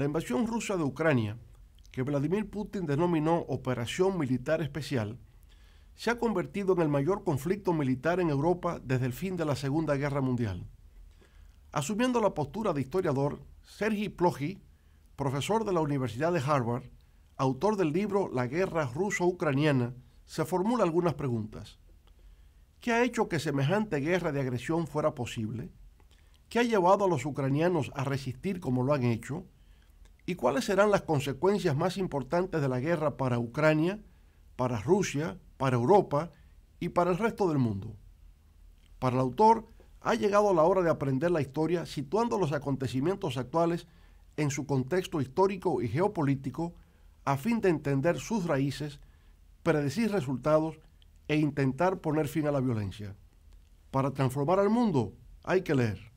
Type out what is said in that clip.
La invasión rusa de Ucrania, que Vladimir Putin denominó Operación Militar Especial, se ha convertido en el mayor conflicto militar en Europa desde el fin de la Segunda Guerra Mundial. Asumiendo la postura de historiador, Sergi Plogi, profesor de la Universidad de Harvard, autor del libro La Guerra Ruso-Ucraniana, se formula algunas preguntas. ¿Qué ha hecho que semejante guerra de agresión fuera posible? ¿Qué ha llevado a los ucranianos a resistir como lo han hecho? ¿Y cuáles serán las consecuencias más importantes de la guerra para Ucrania, para Rusia, para Europa y para el resto del mundo? Para el autor, ha llegado la hora de aprender la historia situando los acontecimientos actuales en su contexto histórico y geopolítico a fin de entender sus raíces, predecir resultados e intentar poner fin a la violencia. Para transformar al mundo hay que leer.